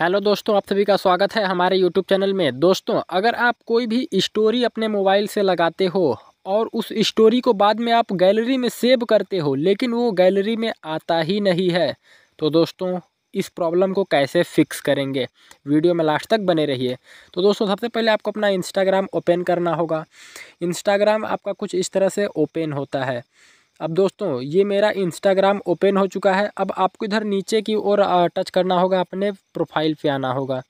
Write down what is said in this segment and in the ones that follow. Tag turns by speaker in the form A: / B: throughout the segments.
A: hello दोस्तों आप सभी का स्वागत है हमारे यूट्यूब चैनल में दोस्तों अगर आप कोई भी स्टोरी अपने मोबाइल से लगाते हो और उस स्टोरी को बाद में आप गैलरी में सेव करते हो लेकिन वो गैलरी में आता ही नहीं है तो दोस्तों इस प्रॉब्लम को कैसे फिक्स करेंगे वीडियो में लास्ट तक बने रहिए तो दोस्तों सबसे पहले आपको अपना इंस्टाग्राम ओपन करना होगा इंस्टाग्राम आपका कुछ इस तरह से ओपन होता है अब दोस्तों ये मेरा इंस्टाग्राम ओपन हो चुका है अब आपको इधर नीचे की ओर टच करना होगा अपने प्रोफाइल पे आना होगा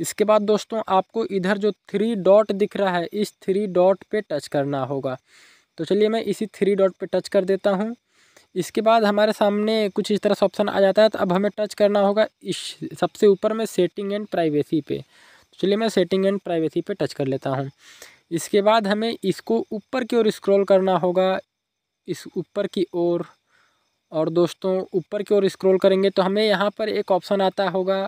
A: इसके बाद दोस्तों आपको इधर जो थ्री डॉट दिख रहा है इस थ्री डॉट पे टच करना होगा तो चलिए मैं इसी थ्री डॉट पे टच कर देता हूँ इसके बाद हमारे सामने कुछ इस तरह से ऑप्शन आ जाता है तो अब हमें टच करना होगा इस सबसे ऊपर में सेटिंग एंड प्राइवेसी पे तो चलिए मैं सेटिंग एंड प्राइवेसी पे टच कर लेता हूँ इसके बाद हमें इसको ऊपर की ओर स्क्रॉल करना होगा इस ऊपर की ओर और दोस्तों ऊपर की ओर स्क्रॉल करेंगे तो हमें यहाँ पर एक ऑप्शन आता होगा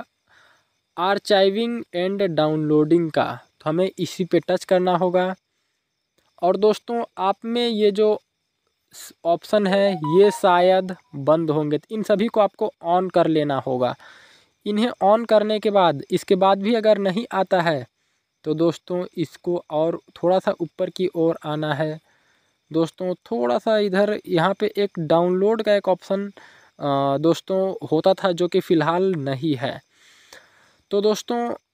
A: आर्चाइविंग एंड डाउनलोडिंग का तो हमें इसी पे टच करना होगा और दोस्तों आप में ये जो ऑप्शन है ये शायद बंद होंगे इन सभी को आपको ऑन कर लेना होगा इन्हें ऑन करने के बाद इसके बाद भी अगर नहीं आता है तो दोस्तों इसको और थोड़ा सा ऊपर की ओर आना है दोस्तों थोड़ा सा इधर यहाँ पे एक डाउनलोड का एक ऑप्शन दोस्तों होता था जो कि फ़िलहाल नहीं है तो दोस्तों